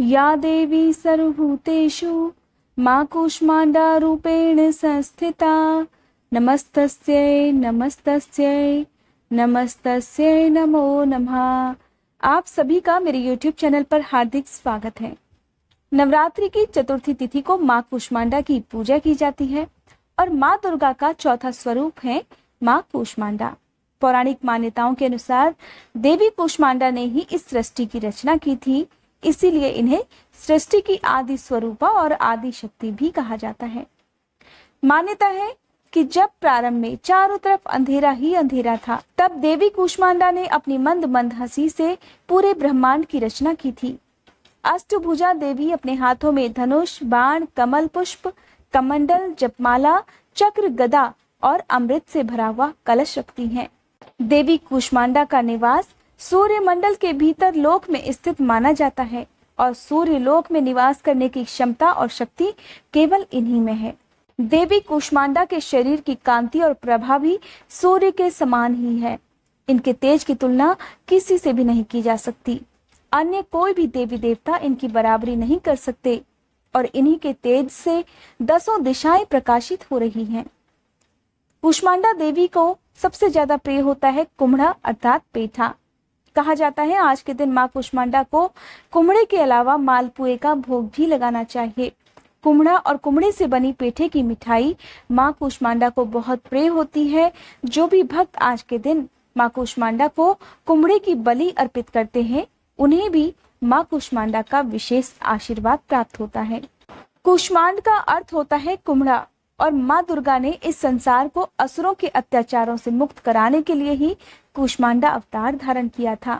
या देवी सर्वभूतेषु मा कूष्माण्डारूपेण संस्थिता नमस्तस्यै नमस्तस्यै नमस्तस्यै नमो नमः आप सभी का मेरे YouTube चैनल पर हार्दिक स्वागत है नवरात्रि की चतुर्थी तिथि को माँ कुष्मांडा की पूजा की जाती है और माँ दुर्गा का चौथा स्वरूप है माँ कुष्मांडा पौराणिक मान्यताओं के अनुसार देवी कुष्मांडा ने ही इस सृष्टि की रचना की थी इसीलिए इन्हें सृष्टि की आदि स्वरूपा और आदि शक्ति भी कहा जाता है मान्यता है कि जब प्रारंभ में चारों तरफ अंधेरा ही अंधेरा था तब देवी कुष्मांडा ने अपनी मंद मंद हंसी से पूरे ब्रह्मांड की रचना की थी अष्टभुजा देवी अपने हाथों में धनुष बाण कमल पुष्प कमंडल जपमाला चक्र गदा और अमृत से भरा हुआ कलश रखती हैं। देवी कुष्मांडा का निवास सूर्य मंडल के भीतर लोक में स्थित माना जाता है और सूर्य लोक में निवास करने की क्षमता और शक्ति केवल इन्हीं में है देवी कुष्मांडा के शरीर की कांति और प्रभा भी सूर्य के समान ही है इनके तेज की तुलना किसी से भी नहीं की जा सकती अन्य कोई भी देवी देवता इनकी बराबरी नहीं कर सकते और इन्हीं के तेज से दसों दिशाएं प्रकाशित हो रही हैं। कुष्मांडा देवी को सबसे ज्यादा प्रिय होता है कुमड़ा अर्थात पेठा कहा जाता है आज के दिन माँ कुष्मांडा को कुमड़े के अलावा मालपुए का भोग भी लगाना चाहिए कुमड़ा और कुमड़े से बनी पेठे की मिठाई माँ कुष्मांडा को बहुत प्रिय होती है जो भी भक्त आज के दिन माँ कुष्मांडा को कुमड़े की बलि अर्पित करते हैं उन्हें भी माँ कुष्मांडा का विशेष आशीर्वाद प्राप्त होता है कुष्मांड का अर्थ होता है कुमड़ा और माँ दुर्गा ने इस संसार को असुरों के अत्याचारों से मुक्त कराने के लिए ही कुष्मांडा अवतार धारण किया था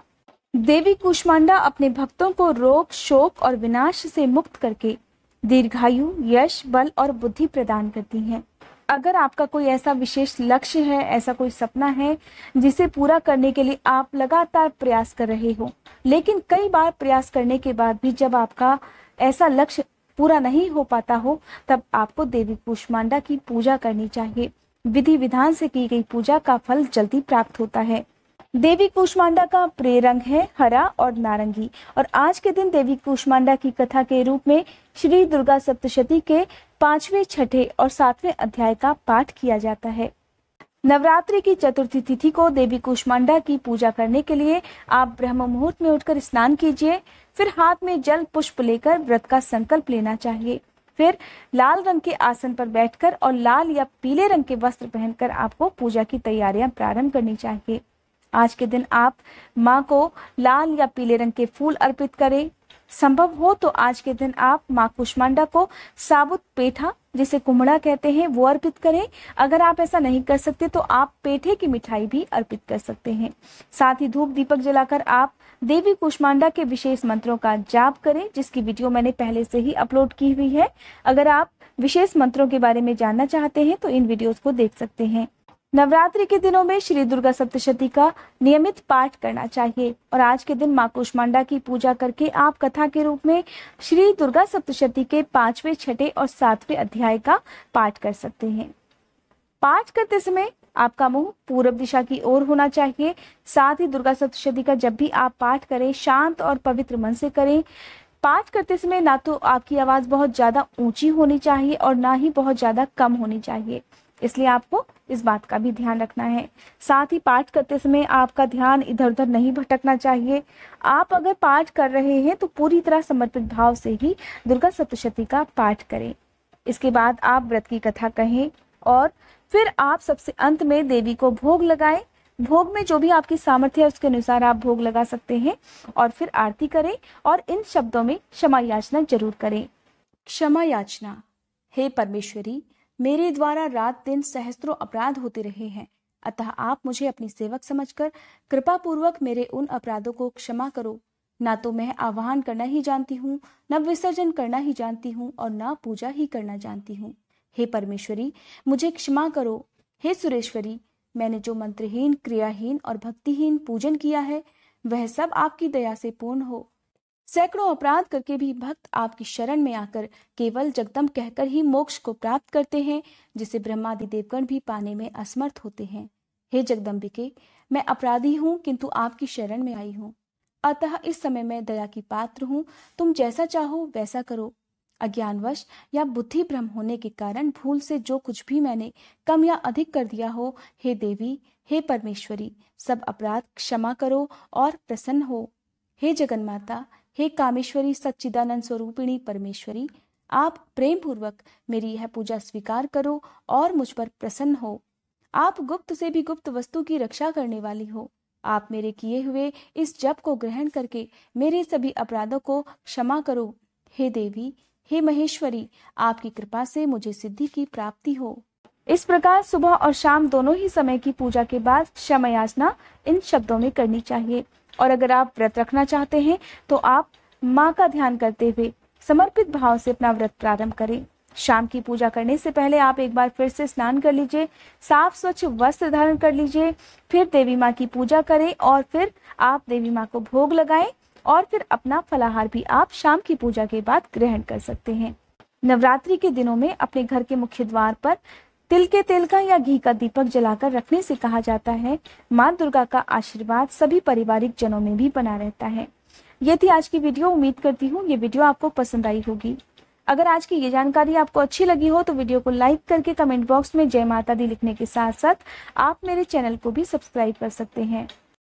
देवी कुष्मांडा अपने भक्तों को रोग शोक और विनाश से मुक्त करके दीर्घायु यश बल और बुद्धि प्रदान करती हैं अगर आपका कोई ऐसा विशेष लक्ष्य है ऐसा कोई सपना है जिसे पूरा करने के लिए आप लगातार प्रयास कर रहे हो लेकिन कई बार प्रयास करने के बाद भी जब आपका ऐसा लक्ष्य पूरा नहीं हो पाता हो तब आपको देवी कुष्मांडा की पूजा करनी चाहिए विधि विधान से की गई पूजा का फल जल्दी प्राप्त होता है देवी कुष्मांडा का प्रे रंग है हरा और नारंगी और आज के दिन देवी कुष्मांडा की कथा के रूप में श्री दुर्गा सप्तशती के पांचवे छठे और सातवें अध्याय का पाठ किया जाता है नवरात्रि की चतुर्थी तिथि को देवी कुष्मांडा की पूजा करने के लिए आप ब्रह्म मुहूर्त में उठकर स्नान कीजिए फिर हाथ में जल पुष्प लेकर व्रत का संकल्प लेना चाहिए फिर लाल रंग के आसन पर बैठकर और लाल या पीले रंग के वस्त्र पहनकर आपको पूजा की तैयारियां प्रारंभ करनी चाहिए आज के दिन आप माँ को लाल या पीले रंग के फूल अर्पित करें संभव हो तो आज के दिन आप माँ कुष्मांडा को साबुत पेठा जिसे कुमड़ा कहते हैं वो अर्पित करें अगर आप ऐसा नहीं कर सकते तो आप पेठे की मिठाई भी अर्पित कर सकते हैं साथ ही धूप दीपक जलाकर आप देवी कुष्मांडा के विशेष मंत्रों का जाप करें जिसकी वीडियो मैंने पहले से ही अपलोड की हुई है अगर आप विशेष मंत्रों के बारे में जानना चाहते हैं तो इन वीडियोज को देख सकते हैं नवरात्रि के दिनों में श्री दुर्गा सप्तशती का नियमित पाठ करना चाहिए और आज के दिन माँ कुष्मांडा की पूजा करके आप कथा के रूप में श्री दुर्गा सप्तशती के पांचवें छठे और सातवें अध्याय का पाठ कर सकते हैं पाठ करते समय आपका मुंह पूर्व दिशा की ओर होना चाहिए साथ ही दुर्गा सप्तशती का जब भी आप पाठ करें शांत और पवित्र मन से करें पाठ करते समय ना तो आपकी आवाज़ बहुत ज़्यादा ऊंची होनी चाहिए और ना ही बहुत ज़्यादा कम होनी चाहिए इसलिए आपको इस बात का भी ध्यान रखना है साथ ही पाठ करते समय आपका ध्यान इधर उधर नहीं भटकना चाहिए आप अगर पाठ कर रहे हैं तो पूरी तरह समर्पित भाव से ही दुर्गा सप्तशती का पाठ करें इसके बाद आप व्रत की कथा कहें और फिर आप सबसे अंत में देवी को भोग लगाएं भोग में जो भी आपकी सामर्थ्य है उसके अनुसार आप भोग लगा सकते हैं और फिर आरती करें और इन शब्दों में क्षमा याचना जरूर करें क्षमा याचना हे परमेश्वरी मेरे द्वारा रात दिन सहस्त्रों अपराध होते रहे हैं अतः आप मुझे अपनी सेवक समझकर कृपा पूर्वक मेरे उन अपराधों को क्षमा करो ना तो मैं आवाहन करना ही जानती हूँ न विसर्जन करना ही जानती हूँ और ना पूजा ही करना जानती हूँ हे परमेश्वरी मुझे क्षमा करो हे सुरेश्वरी मैंने जो मंत्रहीन क्रियाहीन और भक्तिहीन पूजन किया है वह सब आपकी दया से पूर्ण हो सैकड़ों अपराध करके भी भक्त आपकी शरण में आकर केवल जगदम कहकर ही मोक्ष को प्राप्त करते हैं जिसे ब्रह्मादि देवगण भी पाने में असमर्थ होते हैं हे जगदम्बिके मैं अपराधी हूँ किंतु आपकी शरण में आई हूँ अतः इस समय मैं दया की पात्र हूँ तुम जैसा चाहो वैसा करो अज्ञानवश या बुद्धि भ्रम होने के कारण भूल से जो कुछ भी मैंने कम या अधिक कर दिया हो हे देवी हे परमेश्वरी सब अपराध क्षमा करो और प्रसन्न हो हे जगन्माता हे कामेश्वरी सच्चिदानंद स्वरूपिणी परमेश्वरी आप प्रेम पूर्वक मेरी यह पूजा स्वीकार करो और मुझ पर प्रसन्न हो आप गुप्त से भी गुप्त वस्तु की रक्षा करने वाली हो आप मेरे किए हुए इस जप को ग्रहण करके मेरे सभी अपराधों को क्षमा करो हे देवी हे महेश्वरी आपकी कृपा से मुझे सिद्धि की प्राप्ति हो इस प्रकार सुबह और शाम दोनों ही समय की पूजा के बाद क्षमा याचना इन शब्दों में करनी चाहिए और अगर आप व्रत रखना चाहते हैं तो आप माँ का ध्यान करते हुए समर्पित भाव से अपना व्रत प्रारंभ करें शाम की पूजा करने से पहले आप एक बार फिर से स्नान कर लीजिए साफ स्वच्छ वस्त्र धारण कर लीजिए फिर देवी माँ की पूजा करें और फिर आप देवी माँ को भोग लगाएं और फिर अपना फलाहार भी आप शाम की पूजा के बाद ग्रहण कर सकते हैं नवरात्रि के दिनों में अपने घर के मुख्य द्वार पर तिल के तेल का या घी का दीपक जलाकर रखने से कहा जाता है माँ दुर्गा का आशीर्वाद सभी पारिवारिक जनों में भी बना रहता है ये थी आज की वीडियो उम्मीद करती हूँ ये वीडियो आपको पसंद आई होगी अगर आज की ये जानकारी आपको अच्छी लगी हो तो वीडियो को लाइक करके कमेंट बॉक्स में जय माता दी लिखने के साथ साथ आप मेरे चैनल को भी सब्सक्राइब कर सकते हैं